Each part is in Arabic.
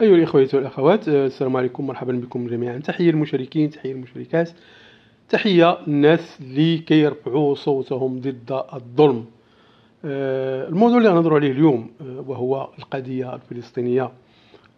أيها الإخوة والأخوات آه، السلام عليكم مرحبا بكم جميعا تحية المشاركين تحية المشاركات تحية الناس اللي كيرفعوا صوتهم ضد الظلم آه، الموضوع اللي غنهضروا عليه اليوم آه، وهو القضية الفلسطينية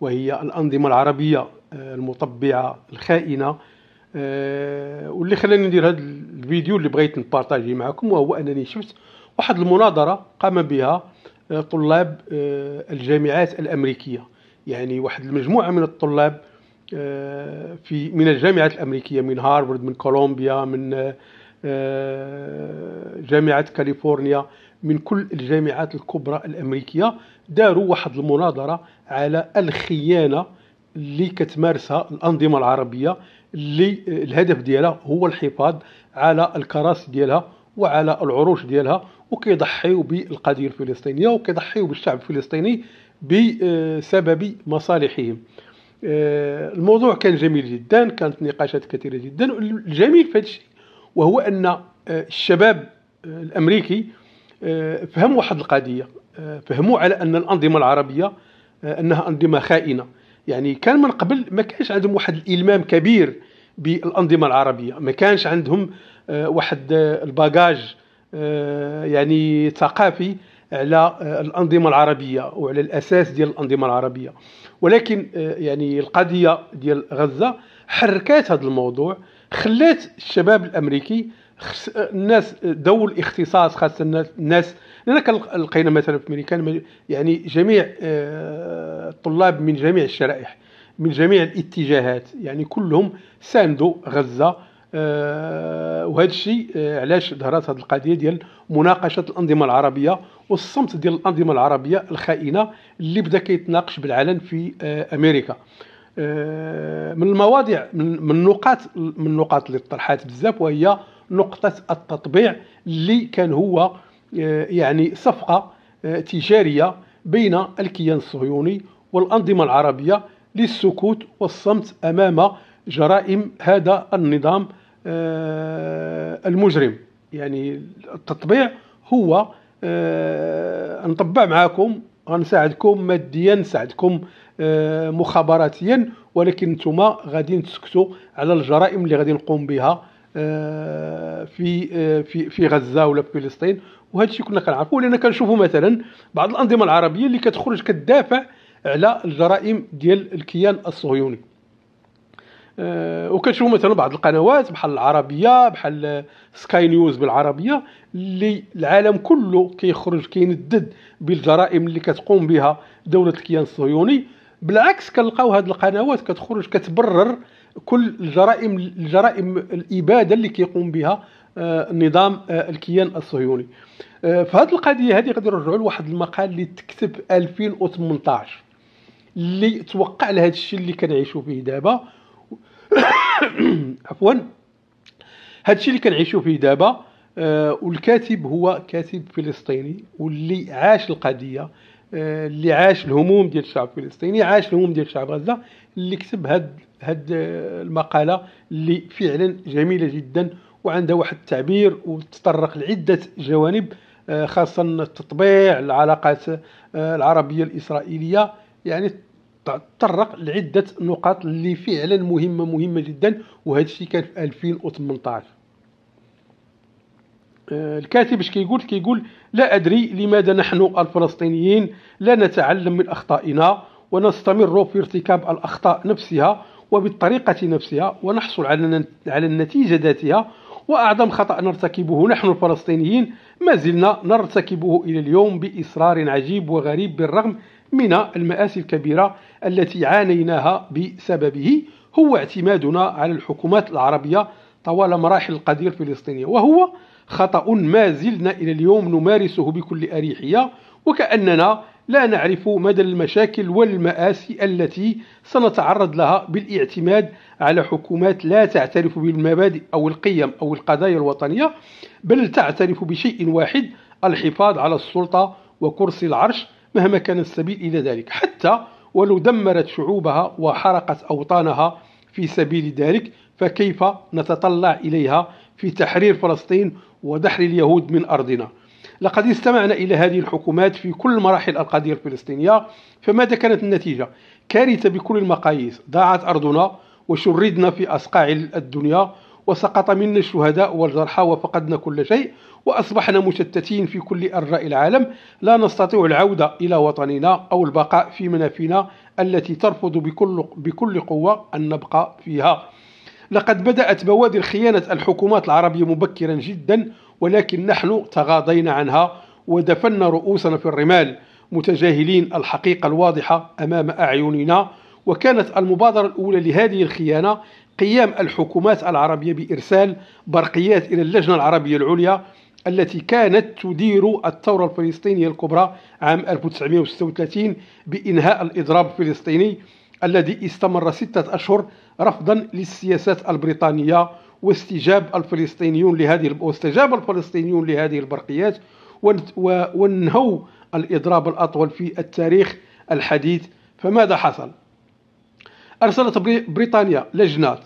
وهي الأنظمة العربية المطبعة الخائنة واللي خلاني ندير هذا الفيديو اللي بغيت نبارطاجيه معكم وهو أنني شفت واحد المناظرة قام بها طلاب الجامعات الأمريكية يعني واحد المجموعه من الطلاب آه، في من الجامعات الامريكيه من هارفارد من كولومبيا من آه، آه، جامعه كاليفورنيا من كل الجامعات الكبرى الامريكيه داروا واحد المناظره على الخيانه اللي كتمارسها الانظمه العربيه اللي الهدف ديالها هو الحفاظ على الكراسي ديالها وعلى العروش ديالها وكيضحيوا بالقضيه الفلسطينيه وكيضحيوا بالشعب الفلسطيني بسبب مصالحهم آه، الموضوع كان جميل جدا كانت نقاشات كثيرة جدا الجميل في هذا الشيء وهو أن آه، الشباب آه، الأمريكي فهم واحد القضية فهموا على أن الأنظمة العربية أنها أنظمة خائنة يعني كان من قبل ما كانش عندهم واحد الإلمام كبير بالأنظمة العربية ما كانش عندهم واحد الباجاج يعني ثقافي على آه، الانظمه العربيه وعلى الاساس ديال الانظمه العربيه ولكن آه، يعني القضيه ديال غزه حركات هذا الموضوع خلات الشباب الامريكي آه، الناس ذو الاختصاص خاصه الناس الناس لان لقينا مثلا في امريكا يعني جميع الطلاب من جميع الشرائح من جميع الاتجاهات يعني كلهم ساندوا غزه آه، وهذا الشيء آه، علاش ظهرت هذه القضيه ديال مناقشه الانظمه العربيه والصمت ديال الانظمه العربيه الخائنه اللي بدا كيتناقش بالعلن في آه، امريكا من المواضيع من النقاط من النقاط اللي طرحات بزاف وهي نقطه التطبيع اللي كان هو يعني صفقه تجاريه بين الكيان الصهيوني والانظمه العربيه للسكوت والصمت امام جرائم هذا النظام آه، المجرم يعني التطبيع هو آه، نطبع معاكم غنساعدكم ماديا نساعدكم آه، مخابراتيا ولكن نتوما غادي تسكتوا على الجرائم اللي غادي نقوم بها في في في غزه ولا في فلسطين وهذا الشيء كنا كنعرفوه لان كنشوفوا مثلا بعض الانظمه العربيه اللي كتخرج كتدافع على الجرائم ديال الكيان الصهيوني آه، وكنشوف مثلا بعض القنوات بحال العربيه بحال سكاي نيوز بالعربيه اللي العالم كله كيخرج كيندد بالجرائم اللي كتقوم بها دوله الكيان الصهيوني بالعكس كنلقاو هذه القنوات كتخرج كتبرر كل الجرائم الجرائم الاباده اللي كيقوم بها آه، نظام آه، الكيان الصهيوني فهاد القضيه هذه غادي نرجعوا لواحد المقال اللي تكتب 2018 اللي توقع لهذا الشيء اللي كنعيشوا فيه دابا عفوا هادشي اللي كنعيشو فيه دابا آه والكاتب هو كاتب فلسطيني واللي عاش القضيه آه اللي عاش الهموم ديال الشعب الفلسطيني عاش الهموم ديال شعب غزه اللي كتب هاد هاد آه، المقاله اللي فعلا جميله جدا وعندها واحد التعبير وتطرق لعده جوانب آه، خاصه التطبيع العلاقات آه، العربيه الاسرائيليه يعني تطرق لعده نقاط اللي فعلا مهمه مهمه جدا وهذا الشيء كان في 2018 آه، الكاتب اش كيقول كيقول لا ادري لماذا نحن الفلسطينيين لا نتعلم من اخطائنا ونستمر في ارتكاب الاخطاء نفسها وبالطريقه نفسها ونحصل على على النتيجه ذاتها واعظم خطا نرتكبه نحن الفلسطينيين ما زلنا نرتكبه الى اليوم باصرار عجيب وغريب بالرغم من المآسي الكبيرة التي عانيناها بسببه هو اعتمادنا على الحكومات العربية طوال مراحل القضية الفلسطينية وهو خطأ ما زلنا إلى اليوم نمارسه بكل أريحية وكأننا لا نعرف مدى المشاكل والمآسي التي سنتعرض لها بالاعتماد على حكومات لا تعترف بالمبادئ أو القيم أو القضايا الوطنية بل تعترف بشيء واحد الحفاظ على السلطة وكرسي العرش مهما كان السبيل إلى ذلك حتى ولو دمرت شعوبها وحرقت أوطانها في سبيل ذلك فكيف نتطلع إليها في تحرير فلسطين ودحر اليهود من أرضنا لقد استمعنا إلى هذه الحكومات في كل مراحل القضية الفلسطينية فماذا كانت النتيجة؟ كارثة بكل المقاييس ضاعت أرضنا وشردنا في أصقاع الدنيا وسقط منا الشهداء والجرحى وفقدنا كل شيء وأصبحنا مشتتين في كل أرجاء العالم لا نستطيع العودة إلى وطننا أو البقاء في منافنا التي ترفض بكل, بكل قوة أن نبقى فيها لقد بدأت بوادر خيانة الحكومات العربية مبكرا جدا ولكن نحن تغاضينا عنها ودفنا رؤوسنا في الرمال متجاهلين الحقيقة الواضحة أمام أعيننا وكانت المبادرة الأولى لهذه الخيانة قيام الحكومات العربية بإرسال برقيات إلى اللجنة العربية العليا التي كانت تدير الثورة الفلسطينية الكبرى عام 1936 بإنهاء الإضراب الفلسطيني الذي استمر ستة أشهر رفضا للسياسات البريطانية واستجاب الفلسطينيون لهذه واستجاب الفلسطينيون لهذه البرقيات وانهوا الإضراب الأطول في التاريخ الحديث فماذا حصل؟ أرسلت بريطانيا لجنة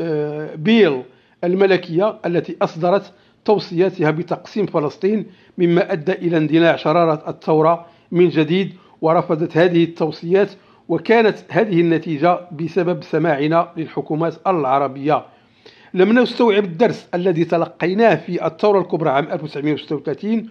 آه، بيل الملكية التي أصدرت توصياتها بتقسيم فلسطين مما أدى إلى اندلاع شرارة الثورة من جديد ورفضت هذه التوصيات وكانت هذه النتيجة بسبب سماعنا للحكومات العربية لم نستوعب الدرس الذي تلقيناه في الثورة الكبرى عام 1936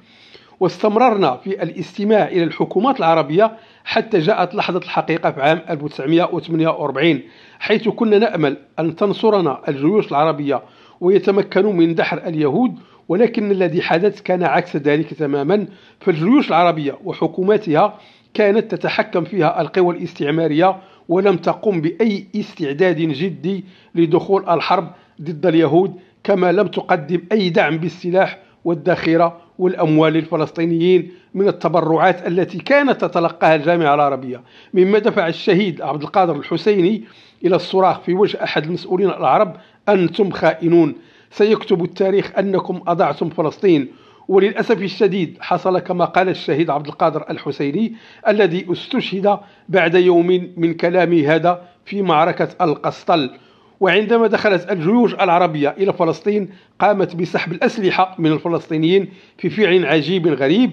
واستمررنا في الاستماع إلى الحكومات العربية حتى جاءت لحظة الحقيقة في عام 1948 حيث كنا نأمل أن تنصرنا الجيوش العربية ويتمكنوا من دحر اليهود ولكن الذي حدث كان عكس ذلك تماما فالجيوش العربية وحكوماتها كانت تتحكم فيها القوى الاستعمارية ولم تقم بأي استعداد جدي لدخول الحرب ضد اليهود كما لم تقدم أي دعم بالسلاح والذخيرة والأموال للفلسطينيين من التبرعات التي كانت تتلقاها الجامعة العربية مما دفع الشهيد عبد القادر الحسيني إلى الصراخ في وجه أحد المسؤولين العرب أنتم خائنون سيكتب التاريخ أنكم أضعتم فلسطين وللأسف الشديد حصل كما قال الشهيد عبد القادر الحسيني الذي استشهد بعد يوم من كلامي هذا في معركة القسطل وعندما دخلت الجيوش العربية إلى فلسطين قامت بسحب الأسلحة من الفلسطينيين في فعل عجيب غريب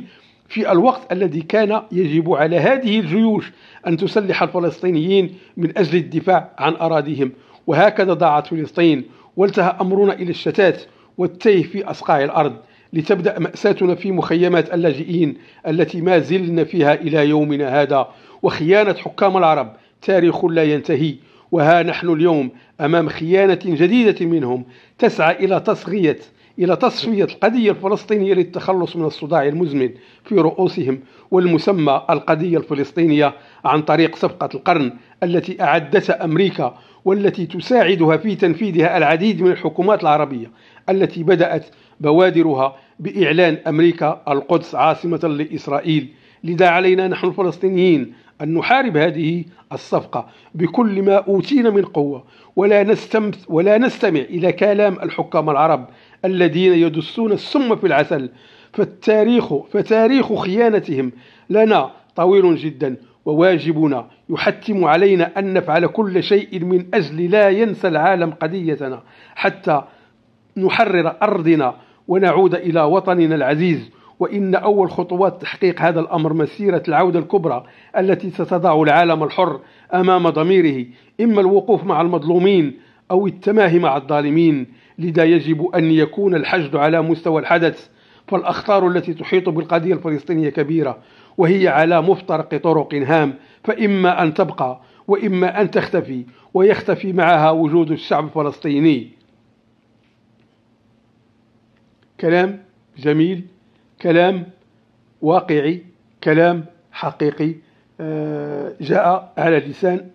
في الوقت الذي كان يجب على هذه الجيوش أن تسلح الفلسطينيين من أجل الدفاع عن أراضيهم وهكذا ضاعت فلسطين والتهى أمرنا إلى الشتات والتيه في أصقاع الأرض لتبدأ مأساتنا في مخيمات اللاجئين التي ما زلنا فيها إلى يومنا هذا وخيانة حكام العرب تاريخ لا ينتهي وها نحن اليوم أمام خيانة جديدة منهم تسعى إلى تصغية إلى تصفية القضية الفلسطينية للتخلص من الصداع المزمن في رؤوسهم والمسمى القضية الفلسطينية عن طريق صفقة القرن التي أعدتها أمريكا والتي تساعدها في تنفيذها العديد من الحكومات العربية التي بدأت بوادرها بإعلان أمريكا القدس عاصمة لإسرائيل لذا علينا نحن الفلسطينيين أن نحارب هذه الصفقة بكل ما أوتينا من قوة ولا, نستمت ولا نستمع إلى كلام الحكام العرب الذين يدسون السم في العسل فالتاريخ فتاريخ خيانتهم لنا طويل جدا وواجبنا يحتم علينا أن نفعل كل شيء من أجل لا ينسى العالم قضيتنا حتى نحرر أرضنا ونعود إلى وطننا العزيز وإن أول خطوات تحقيق هذا الأمر مسيرة العودة الكبرى التي ستضع العالم الحر أمام ضميره إما الوقوف مع المظلومين أو التماهي مع الظالمين لذا يجب أن يكون الحشد على مستوى الحدث فالأخطار التي تحيط بالقضية الفلسطينية كبيرة وهي على مفترق طرق هام فإما أن تبقى وإما أن تختفي ويختفي معها وجود الشعب الفلسطيني كلام جميل كلام واقعي كلام حقيقي آه، جاء على لسان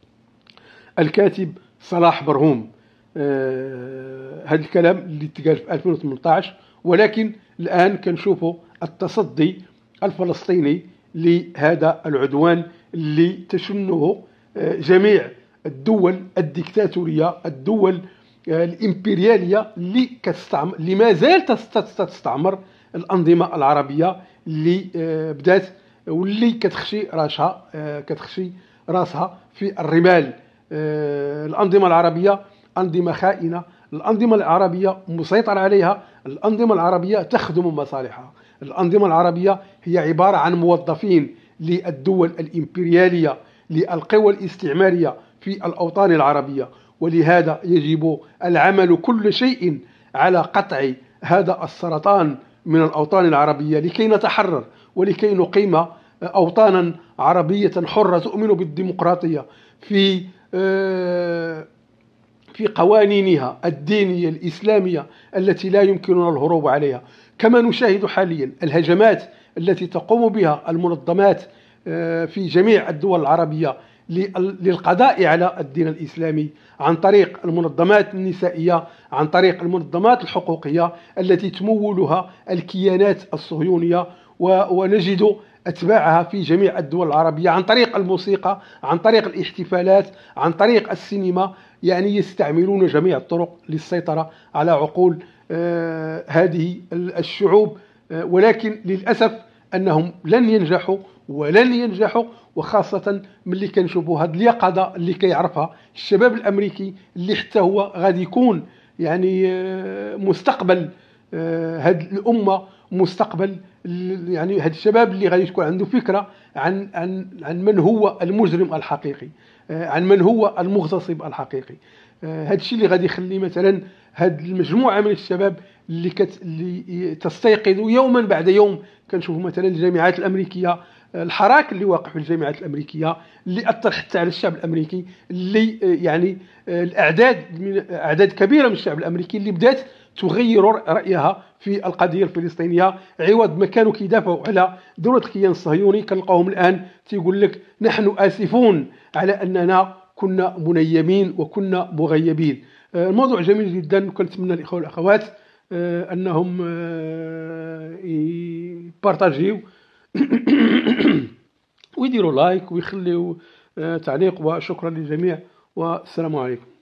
الكاتب صلاح برهوم آه، هذا الكلام اللي تقال في 2018 ولكن الآن كنشوفوا التصدي الفلسطيني لهذا العدوان اللي تشنه آه، جميع الدول الديكتاتورية الدول الإمبريالية اللي, اللي ما زالت تستعمر الانظمه العربيه اللي آه، بدات واللي كتخشي راسها آه، كتخشي راسها في الرمال آه، الانظمه العربيه انظمه خائنه الانظمه العربيه مسيطر عليها الانظمه العربيه تخدم مصالحها الانظمه العربيه هي عباره عن موظفين للدول الامبرياليه للقوى الاستعماريه في الاوطان العربيه ولهذا يجب العمل كل شيء على قطع هذا السرطان من الأوطان العربية لكي نتحرر ولكي نقيم أوطانا عربية حرة تؤمن بالديمقراطية في آه، في قوانينها الدينية الإسلامية التي لا يمكننا الهروب عليها كما نشاهد حاليا الهجمات التي تقوم بها المنظمات آه، في جميع الدول العربية للقضاء على الدين الإسلامي عن طريق المنظمات النسائية عن طريق المنظمات الحقوقية التي تمولها الكيانات الصهيونية ونجد أتباعها في جميع الدول العربية عن طريق الموسيقى عن طريق الاحتفالات عن طريق السينما يعني يستعملون جميع الطرق للسيطرة على عقول آه، هذه الشعوب آه، ولكن للأسف أنهم لن ينجحوا ولن ينجحوا وخاصه ملي كنشوفوا هاد اليقظه اللي كيعرفها الشباب الامريكي اللي حتى هو غادي يكون يعني آه، مستقبل آه، هاد الامه مستقبل يعني هاد الشباب اللي غادي تكون عنده فكره عن عن عن من هو المجرم الحقيقي آه، عن من هو المغتصب الحقيقي هاد الشيء اللي غادي يخلي مثلا هاد المجموعه من الشباب اللي كت اللي تستيقظ يوما بعد يوم كنشوفوا مثلا الجامعات الامريكيه الحراك اللي واقع في الجامعات الامريكيه اللي اثر حتى على الشعب الامريكي اللي آه، يعني آه، الاعداد من اعداد كبيره من الشعب الامريكي اللي بدات تغير رايها في القضيه الفلسطينيه عوض ما كانوا كيدافعوا على دوله الكيان الصهيوني كنلقاهم الان تيقول لك نحن اسفون على اننا كنا منيمين وكنا مغيبين آه، الموضوع جميل جدا وكنتمنى الاخوه والاخوات انهم يبارطاجيو ويديروا لايك ويخليوا آه، تعليق وشكرا للجميع والسلام عليكم